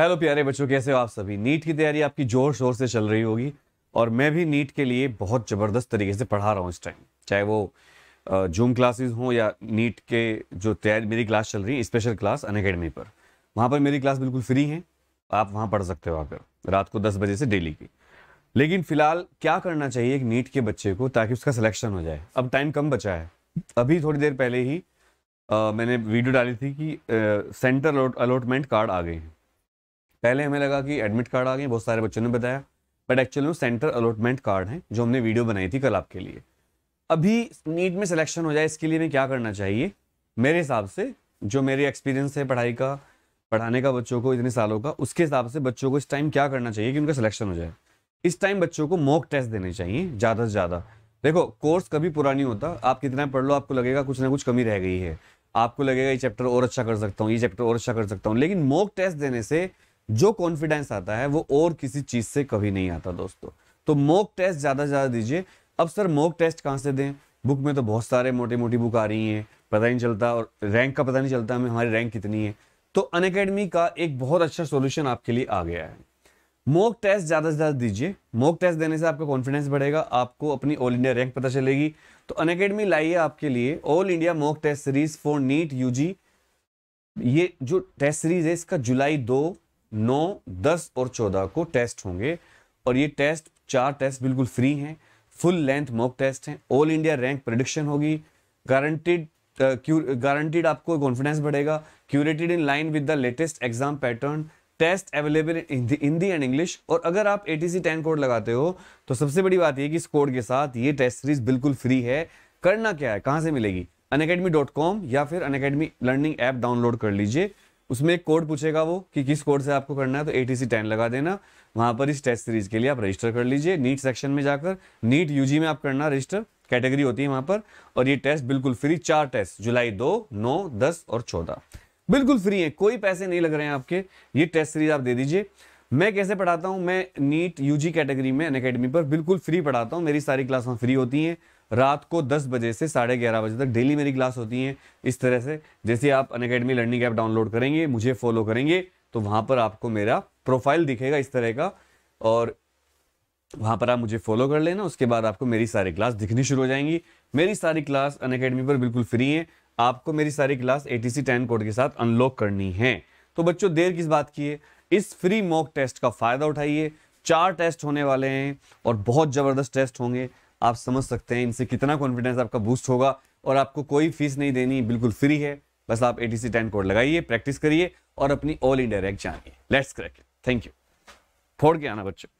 hello प्यारे बच्चों कैसे हो आप सभी नीट की तैयारी आपकी जोर शोर से चल रही होगी और मैं भी नीट के लिए बहुत ज़बरदस्त तरीके से पढ़ा रहा हूँ इस टाइम चाहे वो जूम क्लासेस हों या नीट के जो तैयारी मेरी क्लास चल रही है स्पेशल क्लास अन अकेडमी पर वहाँ पर मेरी क्लास बिल्कुल फ्री है आप वहाँ पढ़ सकते हो आकर रात को दस बजे से डेली की लेकिन फिलहाल क्या करना चाहिए एक नीट के बच्चे को ताकि उसका सिलेक्शन हो जाए अब टाइम कम बचा है अभी थोड़ी देर पहले ही मैंने वीडियो डाली थी कि सेंटर अलॉटमेंट कार्ड आ गए हैं पहले हमें लगा कि एडमिट कार्ड आ गए बहुत सारे बच्चों ने बताया बट एक्चुअली में सेंटर अलॉटमेंट कार्ड है जो हमने वीडियो बनाई थी कल आपके लिए अभी नीट में सिलेक्शन हो जाए इसके लिए हमें क्या करना चाहिए मेरे हिसाब से जो मेरे एक्सपीरियंस है पढ़ाई का पढ़ाने का बच्चों को इतने सालों का उसके हिसाब से बच्चों को इस टाइम क्या करना चाहिए कि उनका सिलेक्शन हो जाए इस टाइम बच्चों को मॉक टेस्ट देने चाहिए ज़्यादा से ज़्यादा देखो कोर्स कभी पूरा नहीं होता आप कितना पढ़ लो आपको लगेगा कुछ ना कुछ कमी रह गई है आपको लगेगा ये चैप्टर और अच्छा कर सकता हूँ ये चैप्टर और अच्छा कर सकता हूँ लेकिन मॉक टेस्ट देने से जो कॉन्फिडेंस आता है वो और किसी चीज से कभी नहीं आता दोस्तों तो मॉक टेस्ट ज्यादा से ज्यादा दीजिए अब सर मॉक टेस्ट कहाँ से दें बुक में तो बहुत सारे मोटी मोटी बुक आ रही हैं पता नहीं चलता और रैंक का पता नहीं चलता हमें हमारी रैंक कितनी है तो अन का एक बहुत अच्छा सोल्यूशन आपके लिए आ गया है मॉक टेस्ट ज़्यादा से ज़्यादा दीजिए मॉक टेस्ट देने से आपका कॉन्फिडेंस बढ़ेगा आपको अपनी ऑल इंडिया रैंक पता चलेगी तो अन अकेडमी लाइए आपके लिए all India mock test series for NEET UG ये जो टेस्ट सीरीज है इसका जुलाई दो नौ दस और चौदह को टेस्ट होंगे और ये टेस्ट चार टेस्ट बिल्कुल फ्री हैं फुल लेंथ मॉक टेस्ट हैं ऑल इंडिया रैंक प्रडिक्शन होगी गारंटिड गारंटीड uh, आपको कॉन्फिडेंस बढ़ेगा curated in line with the latest exam pattern test available in Hindi and English और अगर आप A T C ten code लगाते हो तो सबसे बड़ी बात यह कि इस कोड के साथ ये टेस्ट सीरीज बिल्कुल फ्री है करना क्या है कहाँ से मिलेगी अनकेडमी डॉट कॉम या फिर अनकेडमी लर्निंग ऐप डाउनलोड कर लीजिए उसमें एक कोड पूछेगा वो कि किस कोड से आपको करना है तो ए टी सी टेन लगा देना वहां पर इस टेस्ट सीरीज के लिए आप रजिस्टर कर लीजिए नीट सेक्शन में जाकर नीट यूजी में आप करना रजिस्टर कैटेगरी होती है वहाँ पर और ये टेस्ट बिल्कुल फ्री चार टेस्ट जुलाई दो नौ दस और चौदह बिल्कुल फ्री है कोई पैसे नहीं लग रहे हैं आपके ये टेस्ट सीरीज आप दे दीजिए मैं कैसे पढ़ाता हूँ मैं नीट यूजी कैटेगरी में अन पर बिल्कुल फ्री पढ़ाता हूँ मेरी सारी क्लास फ्री होती हैं रात को दस बजे से साढ़े ग्यारह बजे तक डेली मेरी क्लास होती है इस तरह से जैसे आप Unacademy learning app download करेंगे मुझे फॉलो करेंगे तो वहाँ पर आपको मेरा प्रोफाइल दिखेगा इस तरह का और वहाँ पर आप मुझे फॉलो कर लेना उसके बाद आपको मेरी सारी क्लास दिखनी शुरू हो जाएंगी मेरी सारी क्लास अन अकेडमी पर बिल्कुल फ्री है आपको मेरी सारी class A T C ten code के साथ अनलॉक करनी है तो बच्चों देर किस बात की है इस फ्री मॉक टेस्ट का फ़ायदा उठाइए चार टेस्ट होने वाले हैं और बहुत ज़बरदस्त टेस्ट होंगे आप समझ सकते हैं इनसे कितना कॉन्फिडेंस आपका बूस्ट होगा और आपको कोई फीस नहीं देनी बिल्कुल फ्री है बस आप A T C ten code लगाइए प्रैक्टिस करिए और अपनी ऑल इंडिया रैक जानिए लेट्स क्रैक थैंक यू फोड़ के आना बच्चों